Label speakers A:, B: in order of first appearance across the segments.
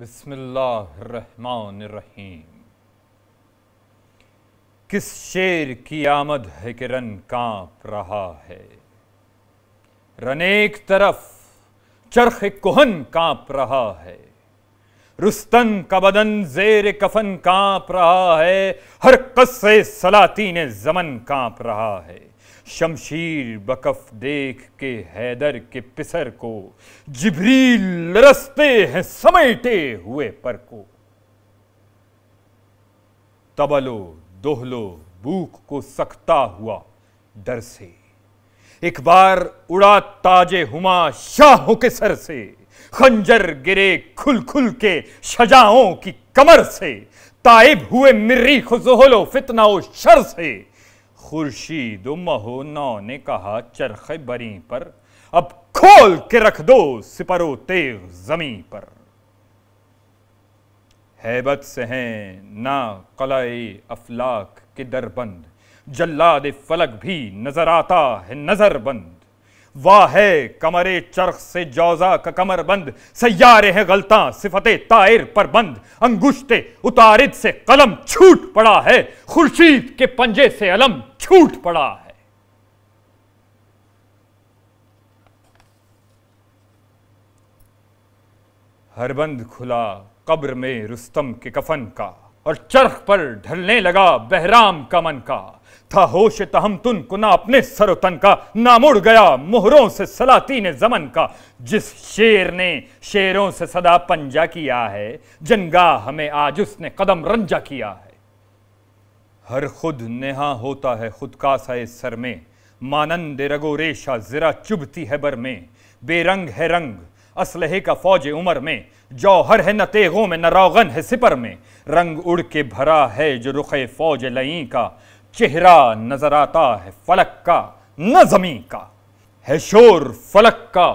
A: बिस्मिल्लाहिर्रहमानिर्रहीम किस शेर की आमद है कि रन कांप रहा है रन एक तरफ चरख कोहन कांप रहा है रुस्तन का बदन जेर कफन कांप रहा है हर कस्से सलातीन जमन कांप रहा है शमशीर बकफ देख के हैदर के पिसर को जिबरील लरसते हैं समेटे हुए पर को तबलो दोहलो बूक को सकता हुआ डर से एक बार उड़ा ताजे हुमा शाहों के सर से खंजर गिरे खुल खुल के शजाओं की कमर से ताइब हुए मिर्री खुजोहलो फितनाओ शर से खुर्शीद महो नौ ने कहा चरखे बरी पर अब खोल के रख दो सिपरो तेग जमी पर हैबत से हैं ना कलाए अफलाक के दरबंद जल्लाद फलक भी नजर आता है नजरबंद वाह है कमरे चरख से जौजा का कमर बंद सयारे है गलता सिफते तायर पर बंद अंगुश्ते उतारित से कलम छूट पड़ा है खुर्शीद के पंजे से अलम छूट पड़ा है हर बंद खुला कब्र में रुस्तम के कफन का और चरख पर ढलने लगा बहराम का मन का था होश तहम तुन कुना अपने सरोतन का ना मुड़ गया मोहरों से सलाती ने जमन का जिस शेर ने शेरों से सदा पंजा किया है जनगा हमें आज उसने कदम रंजा किया है हर खुद नेहा होता है खुद का सा इस सर में मानंद रगो रेशा जरा चुभती है बर में बेरंग है रंग असलहे का फौज उमर में जौहर है न तेगों में न रोगन है सिपर में रंग उड़ के भरा है जो रुख फौज लई का चेहरा नजर आता है फलक का न जमी का है शोर फलक का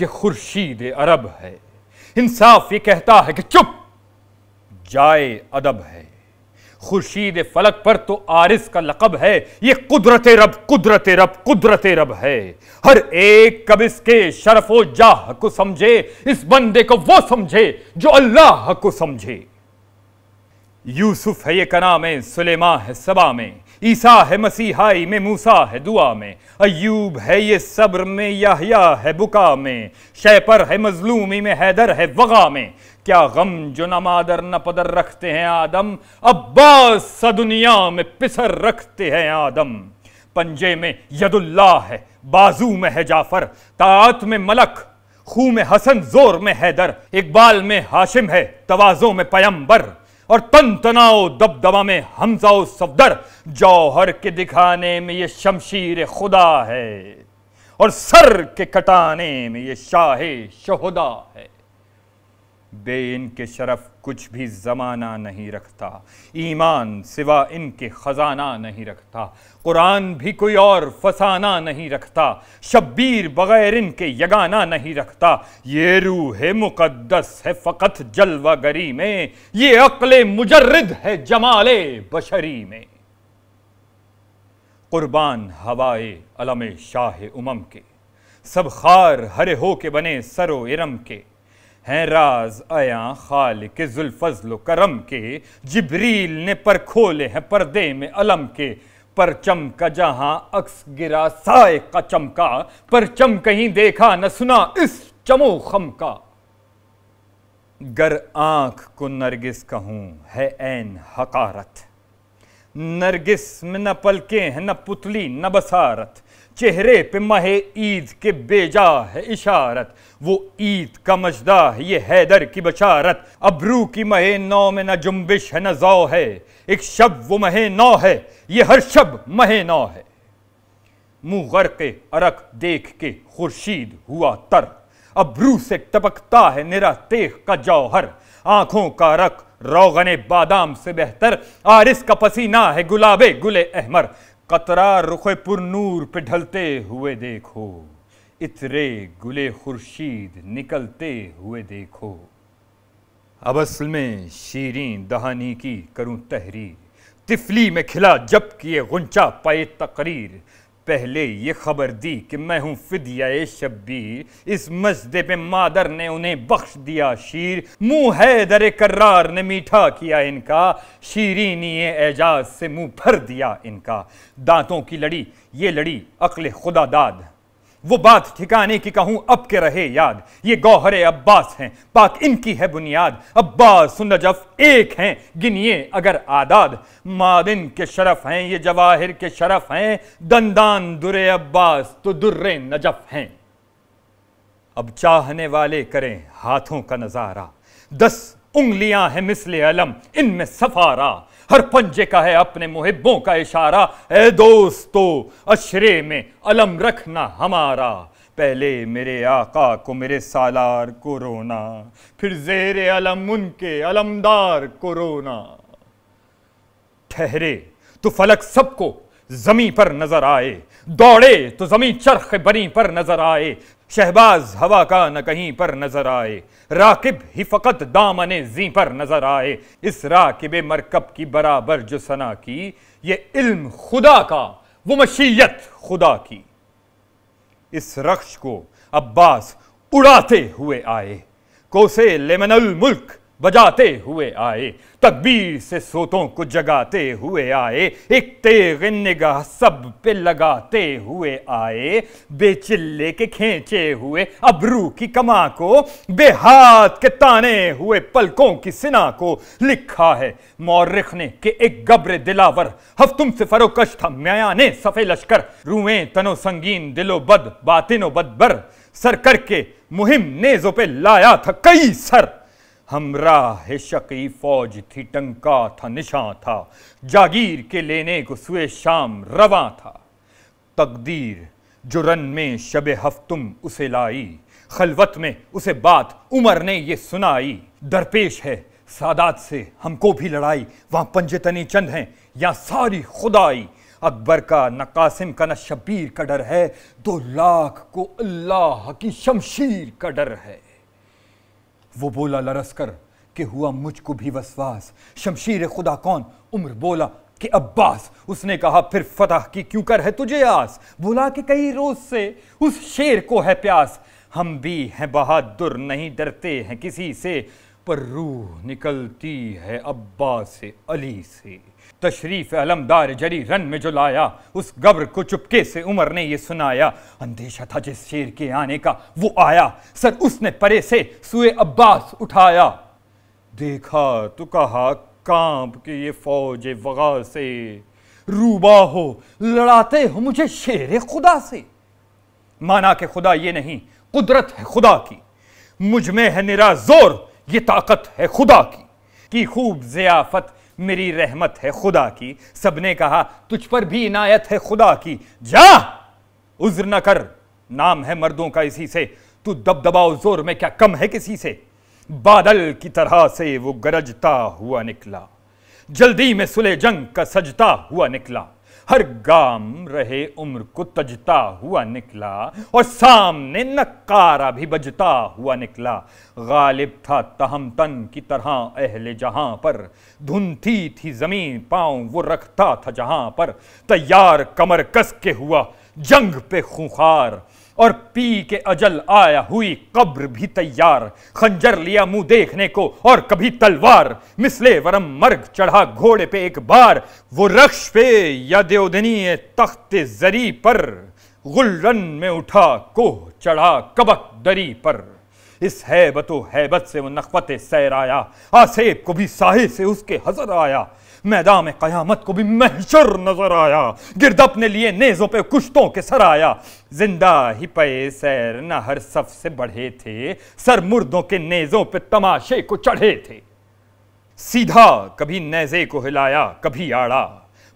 A: ये खुर्शीद अरब है इंसाफ ये कहता है कि चुप जाए अदब है खुर्शीद फलक पर तो आरिस का लकब है ये कुदरत रब कुदरत रब कुदरत रब है हर एक कब इसके शरफो जाह को समझे इस बंदे को वो समझे जो अल्लाह को समझे यूसुफ है ये कना में सुलेमा है सबा में ईसा है मसीहाई में मूसा है दुआ में अयूब है ये सब्र में याहिया है बुका में शैपर है मजलूमी में हैदर है वगा में क्या गम जो न मादर न पदर रखते हैं आदम अब्बास सदुनिया में पिसर रखते हैं आदम पंजे में यदुल्ला है बाजू में है जाफर तात में मलक खू में हसन जोर में हैदर इकबाल में हाशिम है तवाजो में पयंबर और तन तनाओ दबदबा में हमजाओ सफदर जौहर के दिखाने में ये शमशीर खुदा है और सर के कटाने में ये शाहे शहदा है बे इनके शरफ कुछ भी ज़माना नहीं रखता ईमान सिवा इनके ख़जाना नहीं रखता कुरान भी कोई और फसाना नहीं रखता शब्बीर बग़ैर इनके यगाना नहीं रखता ये रूह है मुकद्दस है फ़कत गरी में ये अकल मुजर्रद है जमाल बशरी में कुर्बान हवाए अलम शाह उमम के सब खार हरे हो के बने सरो इरम के हैं राज आया खाल के जुल्फजल करम के जिबरील ने पर खोले हैं पर्दे में अलम के परचम का जहां अक्स गिरा साय का चमका परचम कहीं देखा न सुना इस चमो खम का गर आंख को नरगिस कहूं है ऐन हकारत नरगिस में न पलके हैं न पुतली न बसारत चेहरे पे मह ईद के बेजा है इशारत वो ईद का मजदा है ये हैदर की बशारत अबरू की मह नौ में न जुम्बिश है न जौ है एक शब वो मह नौ है ये हर शब मह नौ है मुंह गर्क अरक देख के खुर्शीद हुआ तर अबरू से टपकता है निरा तेख का जौहर आंखों का रख रोगने बादाम से बेहतर आरिस का पसीना है गुलाबे गुले अहमर कतरा रुख पुर नूर पे ढलते हुए देखो इतरे गुले खुर्शीद निकलते हुए देखो अबसल में शीरें दहानी की करूं तहरीर तिफली में खिला जब किए गुंचा पाए तकरीर पहले ये खबर दी कि मैं हूँ फिदिया शब्बीर इस मस्जिद पे मादर ने उन्हें बख्श दिया शीर मुँह है दर करार ने मीठा किया इनका शीरीनी एजाज से मुँह भर दिया इनका दांतों की लड़ी ये लड़ी अकल खुदादाद वो बात ठिकाने की कहूं अब के रहे याद ये गौहरे अब्बास हैं पाक इनकी है बुनियाद अब्बास नजफ एक हैं गिनिए अगर आदाद मादिन के शरफ हैं ये जवाहिर के शरफ हैं दंदान दुरे अब्बास तो दुर्रे नजफ हैं अब चाहने वाले करें हाथों का नजारा दस उंगलियां हैं मिसले अलम इनमें सफारा हर पंजे का है अपने मुहिबों का इशारा ए दोस्तों अशरे में अलम रखना हमारा पहले मेरे आका को मेरे सालार को रोना फिर जेर अलम उनके अलमदार को रोना ठहरे तो फलक सबको जमी पर नजर आए दौड़े तो जमी चरख बनी पर नजर आए शहबाज हवा का न कहीं पर नजर आए राकिब ही फकत दामने जी पर नजर आए इस राकिब मरकब की बराबर जो सना की ये इल्म खुदा का वो मशीयत खुदा की इस रक्ष को अब्बास उड़ाते हुए आए कोसे लेमनल मुल्क बजाते हुए आए तकबीर से सोतों को जगाते हुए आए एक तेग निगाह सब पे लगाते हुए आए बेचिल्ले के खेचे हुए अबरू की कमा को बेहाथ के ताने हुए पलकों की सिना को लिखा है मौरख ने के एक गब्र दिलावर हफ तुम से फरोकश था म्या ने सफ़े लश्कर रुए तनो संगीन दिलो बद बातिनो बदबर सर करके मुहिम नेजों पे लाया था कई सर हमरा है शकी फौज थी टंका था निशा था जागीर के लेने को सुए शाम रवा था तकदीर जो रन में शब हफ्तुम उसे लाई खलवत में उसे बात उमर ने ये सुनाई दरपेश है सादात से हमको भी लड़ाई वहाँ पंजतनी चंद हैं यहाँ सारी खुदाई अकबर का न कासिम का न शबीर का डर है दो लाख को अल्लाह की शमशीर का डर है वो बोला लरस कर कि हुआ मुझको भी वसवास शमशीर खुदा कौन उम्र बोला कि अब्बास उसने कहा फिर फतह की क्यों कर है तुझे आस बोला कि कई रोज से उस शेर को है प्यास हम भी हैं बहादुर नहीं डरते हैं किसी से पर रूह निकलती है अब्बा से अली से तशरीफ अलमदार जरी रन में जो लाया उस गब्र को चुपके से उमर ने ये सुनाया अंदेशा था जिस शेर के आने का वो आया सर उसने परे से सुए अब्बास उठाया देखा तो कहा कांप के ये फौज वगा से रूबा हो लड़ाते हो मुझे शेर खुदा से माना के खुदा ये नहीं कुदरत है खुदा की मुझ में है निरा जोर ये ताकत है खुदा की कि खूब ज़ियाफ़त मेरी रहमत है खुदा की सबने कहा तुझ पर भी इनायत है खुदा की जा उज्र न कर नाम है मर्दों का इसी से तू दबाओ जोर में क्या कम है किसी से बादल की तरह से वो गरजता हुआ निकला जल्दी में सुले जंग का सजता हुआ निकला हर गाम रहे उम्र को तजता हुआ निकला और सामने नकारा भी बजता हुआ निकला गालिब था तहम तन की तरह अहले जहां पर धुन थी थी जमीन पांव वो रखता था जहां पर तैयार कमर कस के हुआ जंग पे खूंखार और पी के अजल आया हुई कब्र भी तैयार खंजर लिया मुंह देखने को और कभी तलवार मिसले वरम मर्ग चढ़ा घोड़े पे एक बार वो रक्ष पे या देवदनीय तख्त जरी पर गुलरन में उठा कोह चढ़ा कबक दरी पर इस हैबतो हैबत से वो नखवत सैर आया आसेब को भी साहे से उसके हजर आया मैदान में कयामत को भी महशर नजर आया गिरद अपने लिए नेजों पे कुश्तों के सर आया जिंदा ही पे सैर न हर सबसे से बढ़े थे सर मुर्दों के नेजों पे तमाशे को चढ़े थे सीधा कभी नेजे को हिलाया कभी आड़ा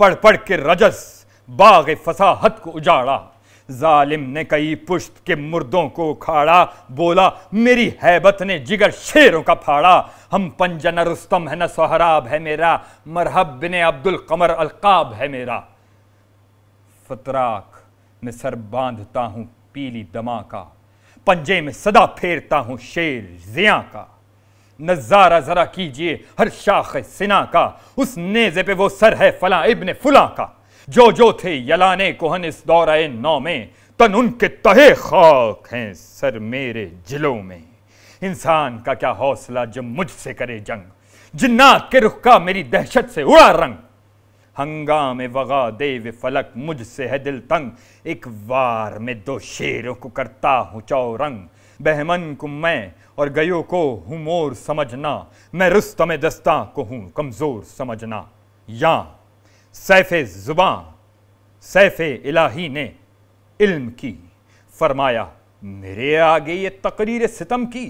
A: पढ़ पढ़ के रजस बाग फसाहत को उजाड़ा जालिम ने कई पुष्प के मुर्दों को उखाड़ा बोला मेरी हैबत ने जिगर शेरों का फाड़ा हम पंजन रुस्तम है न सोहराब है मेरा मरहब बिन अब्दुल कमर अलकाब है मेरा फतराक में सर बांधता हूं पीली दमा का पंजे में सदा फेरता हूँ शेर जिया का नज़ारा ज़रा कीजिए हर शाख सिना का उस नेज़े पे वो सर है फला इब्ने फुला का जो जो थे यलाने कोहन इस दौर आए नौ में तन उनके तहे खाक हैं सर मेरे जिलों में इंसान का क्या हौसला जब मुझसे करे जंग जिन्नात के रुख का मेरी दहशत से उड़ा रंग हंगामे वगा देव फलक मुझसे है दिल तंग एक वार में दो शेरों को करता हूँ रंग बहमन को मैं और गयो को हूँ मोर समझना मैं रुस्तम दस्ता को हूँ कमज़ोर समझना या सैफ़ जुबा सैफ़ इलाही ने इल्म की फरमाया मेरे आगे ये तकरीर सितम की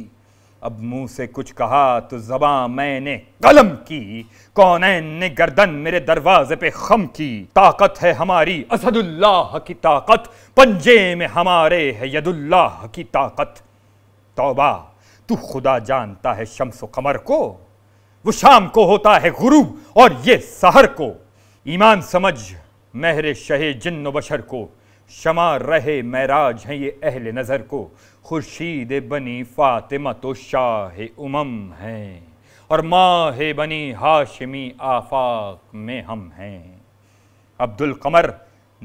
A: अब मुंह से कुछ कहा तो जबा मैंने कलम की कौन ने गर्दन मेरे दरवाजे पे खम की ताकत है हमारी असदुल्लाह की ताकत पंजे में हमारे है यदुल्लाह की ताकत तौबा तू खुदा जानता है शम्स कमर को वो शाम को होता है गुरु और ये सहर को ईमान समझ महर शहे जिन्न बशर को शमा रहे महराज हैं ये अहल नज़र को खुर्शीद बनी फ़ातिमा तो शाह उमम हैं और माँ है बनी हाशमी आफाक में हम हैं अब्दुल कमर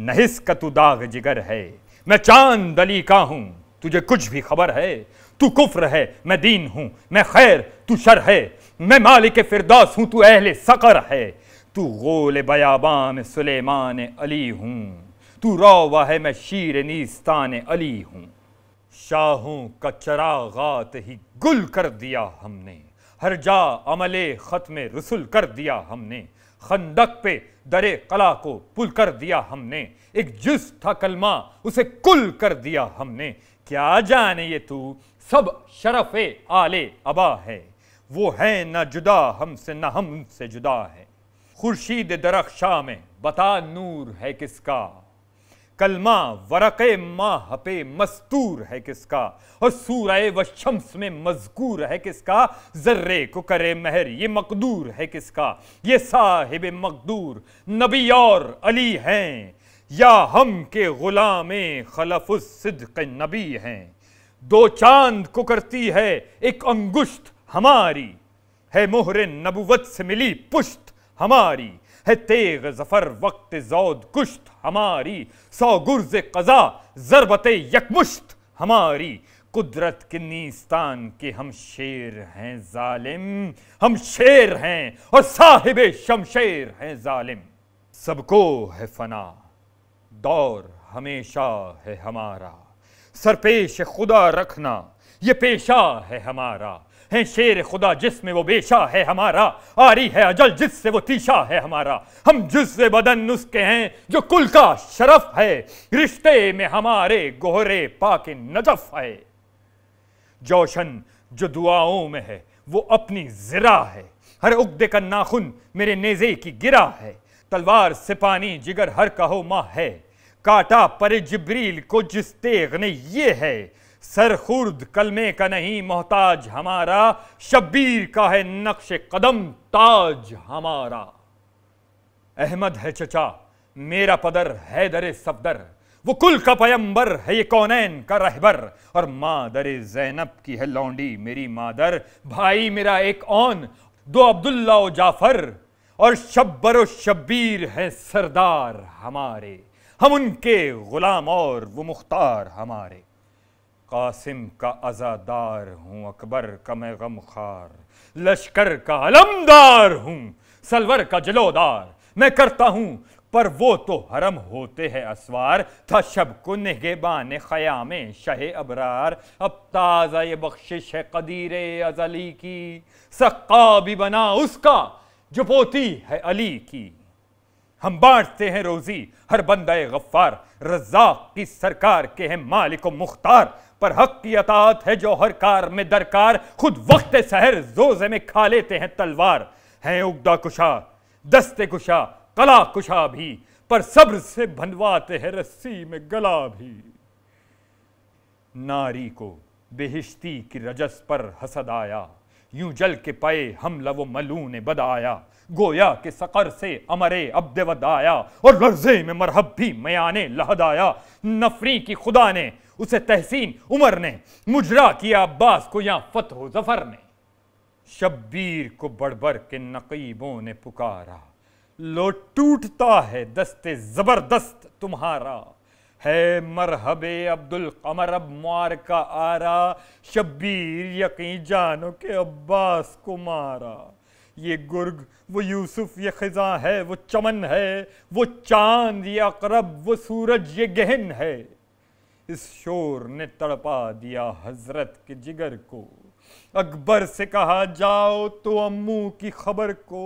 A: नहिस का तू दाग जिगर है मैं चांद अली का हूँ तुझे कुछ भी खबर है तू कुफ्र है मैं दीन हूँ मैं खैर तू शर है मैं मालिक फिरदास हूँ तू अहले सकर है तू गोल बयाबान सुलेमान अली हूँ तू रौवा है मैं शीर नीस्तान अली हूँ शाहों का चरागात ही गुल कर दिया हमने हर जा अमले खत में रसुल कर दिया हमने खंदक पे दरे कला को पुल कर दिया हमने एक जुज था कलमा उसे कुल कर दिया हमने क्या जाने ये तू सब शरफ आले अबा है वो है ना जुदा हमसे ना हम उनसे जुदा है खुर्शीद दरख्शा में बता नूर है किसका कलमा वरक मा हपे मस्तूर है किसका और सूरय व शम्स में मजकूर है किसका जर्रे को करे महर ये मकदूर है किसका ये साहिब मकदूर नबी और अली हैं या हम के गुलाम खलफ सिद्ध नबी हैं दो चांद को करती है एक अंगुश्त हमारी है मोहरे नबुवत से मिली पुष्त हमारी है तेग जफर वक्त जौद कुश्त हमारी सौ गुर्ज कजा जरबत यकमुश्त हमारी कुदरत के नीस्तान के हम शेर हैं जालिम हम शेर हैं और साहिब शमशेर हैं जालिम सबको है फना दौर हमेशा है हमारा सरपेश खुदा रखना ये पेशा है हमारा है शेर खुदा जिसमें वो बेशा है हमारा आरी है अजल जिससे वो तीशा है हमारा हम जिससे बदन उसके हैं जो कुल का शरफ है रिश्ते में हमारे गोहरे पाके नजफ है जोशन जो दुआओं में है वो अपनी जिरा है हर उगदे का नाखुन मेरे नेजे की गिरा है तलवार से पानी जिगर हर कहो माँ है काटा परे जिब्रील को जिस तेग ने ये है सर खुर्द कलमे का नहीं मोहताज हमारा शब्बीर का है नक्श कदम ताज हमारा अहमद है चचा मेरा पदर है दरे सफदर वो कुल का पयंबर है ये कौनैन का रहबर और माँ दरे जैनब की है लौंडी मेरी मादर भाई मेरा एक ओन दो अब्दुल्ला जाफर और शब्बर शब्बीर है सरदार हमारे हम उनके गुलाम और वो मुख्तार हमारे कासिम का अजादार हूँ अकबर का मैं गम खार लश्कर का अलमदार हूँ सलवर का जलोदार मैं करता हूँ पर वो तो हरम होते हैं असवार था शब को नहबान ख़याम शह अबरार अब ताज़ा ये बख्शिश है कदीर अजली की सक्का भी बना उसका जो पोती है अली की हम बांटते हैं रोज़ी हर बंदा गफ्फार रज़ाक की सरकार के हैं मालिक मुख्तार पर हक की अतात है जो हर कार में दरकार खुद वक्त सहर जोजे में खा लेते हैं तलवार हैं उगदा कुशा दस्ते कुशा कला कुशा भी पर सब्र से भनवाते हैं रस्सी में गला भी नारी को बेहिश्ती की रजस पर हसद आया यूं जल के पाए हम लवो मलू ने बदाया गोया के सकर से अमरे अब वदाया और लर्जे में मरहब भी मयाने लहदाया नफरी की खुदा ने उसे तहसीन उमर ने मुजरा किया अब्बास को या फतह जफर ने शब्बीर को बड़बर के नकीबों ने पुकारा लो टूटता है दस्ते जबरदस्त तुम्हारा है मरहबे अब्दुल कमर अब मार का आरा शब्बीर यकीन जानो के अब्बास को मारा ये गुर्ग वो यूसुफ ये खिजा है वो चमन है वो चांद ये अकरब वो सूरज ये गहन है इस शोर ने तड़पा दिया हजरत के जिगर को अकबर से कहा जाओ तो अम्मू की खबर को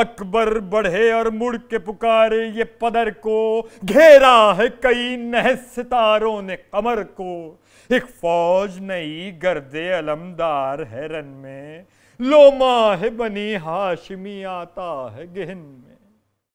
A: अकबर बढ़े और मुड़ के पुकारे ये पदर को घेरा है कई नह सितारों ने कमर को एक फौज नई गर्दे अलमदार हैरन में लोमा है बनी हाशमी आता है गहन में